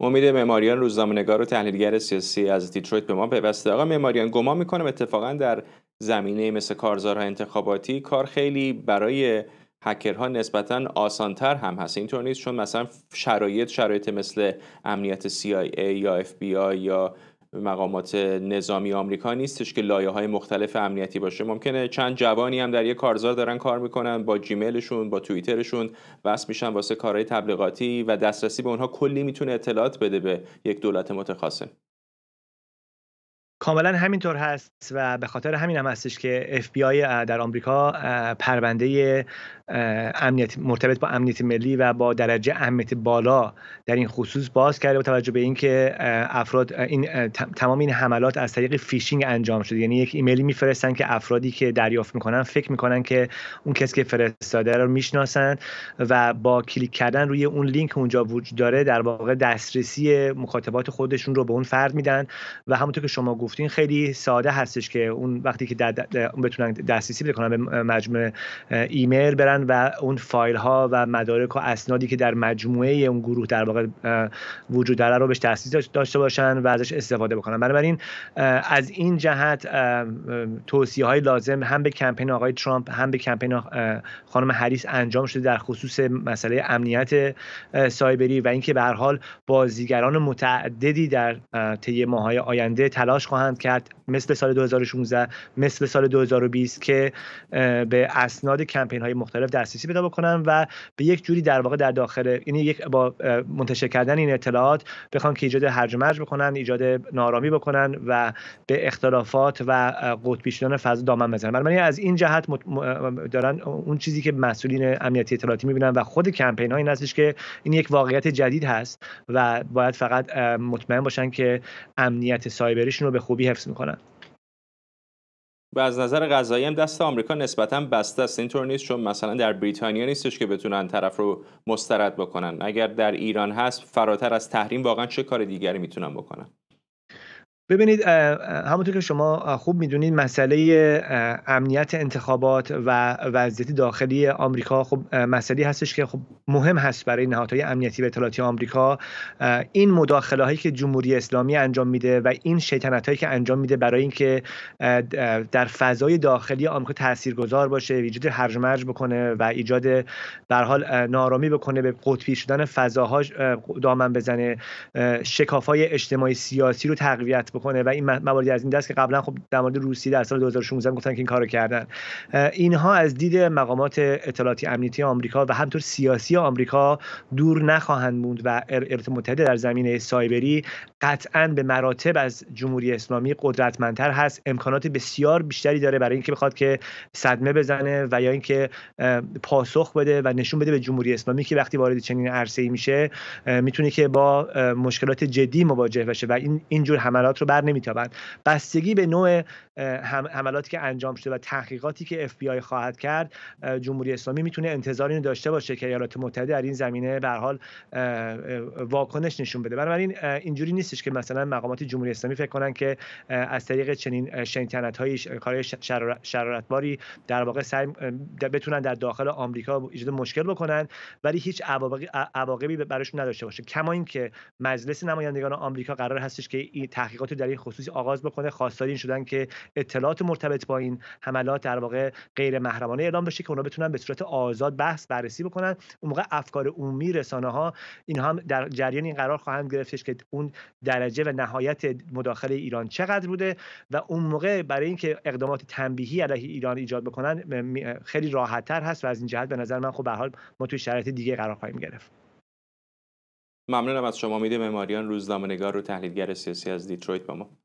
امید معماریان روزنامه‌نگار و تحلیلگر سیاسی از دیترویت به ما پیوسته آقا معماریان گمان میکنم اتفاقا در زمینه مثل کارزارها انتخاباتی کار خیلی برای هکرها نسبتا آسانتر هم هست اینطور نیست چون مثلا شرایط شرایط مثل امنیت CIA یا FBI یا مقامات نظامی آمریکا نیستش که لایه های مختلف امنیتی باشه ممکنه چند جوانی هم در یک کارزار دارن کار میکنن با جیمیلشون با توییترشون وصل میشن واسه کارهای تبلیغاتی و دسترسی به اونها کلی میتونه اطلاعات بده به یک دولت متخاصم کاملا همینطور هست و به خاطر همین هم هستش که FBI در آمریکا پرونده امنیت مرتبط با امنیت ملی و با درجه اهمیت بالا در این خصوص باز کرده با توجه به اینکه افراد این تمام این حملات از طریق فیشینگ انجام شده یعنی یک ایمیلی میفرستن که افرادی که دریافت میکنن فکر میکنن که اون کسی که فرستاده رو میشناسن و با کلیک کردن روی اون لینک اونجا وجود داره در واقع دسترسی مخاطبات خودشون رو به اون فرد میدن و همونطور که شما گفتین خیلی ساده هستش که اون وقتی که بتونن دسترسی بده کنن به مجموعه ایمیل برن و اون فایل ها و مدارک و اسنادی که در مجموعه اون گروه در واقع وجود داره رو بهش دسترسی داشته باشن و ازش استفاده بکنن بنابراین از این جهت توصیه های لازم هم به کمپین آقای ترامپ هم به کمپین خانم هریس انجام شده در خصوص مسئله امنیت سایبری و اینکه به هر حال بازیگران متعددی در طی ماهای آینده تلاش خواهند کرد مثل سال 2016 مثل سال 2020 که به اسناد کمپین های مختلف دسترسی پیدا بکنن و به یک جوری در واقع در داخل این یعنی یک با منتشر کردن این اطلاعات بخوان که ایجاد هرج مرج بکنن ایجاد نارامی بکنن و به اختلافات و قطبی شدن فضا دامن بزنن بنابراین از این جهت دارن اون چیزی که مسئولین امنیتی اطلاعاتی میبینن و خود کمپین ها این هستش که این یک واقعیت جدید هست و باید فقط مطمئن باشن که امنیت سایبریشون رو به خوبی حفظ میکنن و از نظر غذایی هم دست آمریکا نسبتا بسته است اینطور نیست چون مثلا در بریتانیا نیستش که بتونن طرف رو مسترد بکنن اگر در ایران هست فراتر از تحریم واقعا چه کار دیگری میتونن بکنن ببینید همونطور که شما خوب میدونید مسئله امنیت انتخابات و وضعیت داخلی آمریکا خب مسئله هستش که خب مهم هست برای نهادهای امنیتی و اطلاعاتی آمریکا این مداخله هایی که جمهوری اسلامی انجام میده و این شیطنت هایی که انجام میده برای اینکه در فضای داخلی آمریکا تاثیرگذار باشه ایجاد هرج مرج بکنه و ایجاد به حال نارامی بکنه به قطبی شدن فضاها دامن بزنه شکاف های اجتماعی سیاسی رو تقویت بکنه و این مواردی از این دست که قبلا خب در مورد روسیه در سال 2016 گفتن که این کارو کردن اینها از دید مقامات اطلاعاتی امنیتی آمریکا و همطور سیاسی آمریکا دور نخواهند موند و ایالات متحده در زمینه سایبری قطعا به مراتب از جمهوری اسلامی قدرتمندتر هست امکانات بسیار بیشتری داره برای اینکه بخواد که صدمه بزنه و یا اینکه پاسخ بده و نشون بده به جمهوری اسلامی که وقتی وارد چنین عرصه‌ای میشه میتونه که با مشکلات جدی مواجه بشه و این اینجور حملات رو بر نمیتابند بستگی به نوع حملاتی که انجام شده و تحقیقاتی که اف خواهد کرد جمهوری اسلامی میتونه انتظار اینو داشته باشه که ایالات متحده در این زمینه به حال واکنش نشون بده بنابراین اینجوری نیستش که مثلا مقامات جمهوری اسلامی فکر کنن که از طریق چنین شیطنت های کار شرارتباری در واقع سعی بتونن در داخل آمریکا ایجاد مشکل بکنن ولی هیچ عواقبی براشون نداشته باشه کما اینکه مجلس نمایندگان آمریکا قرار هستش که این تحقیقات در این خصوص آغاز بکنه خواستار شدن که اطلاعات مرتبط با این حملات در واقع غیر محرمانه اعلام بشه که اونا بتونن به صورت آزاد بحث بررسی بکنن اون موقع افکار عمومی رسانه ها این هم در جریان این قرار خواهند گرفتش که اون درجه و نهایت مداخله ایران چقدر بوده و اون موقع برای اینکه اقدامات تنبیهی علیه ایران ایجاد بکنن خیلی راحت تر هست و از این جهت به نظر من خب به حال ما توی شرایط دیگه قرار خواهیم گرفت ممنونم از شما میده معماریان روزنامه‌نگار و تحلیلگر سیاسی از دیترویت با ما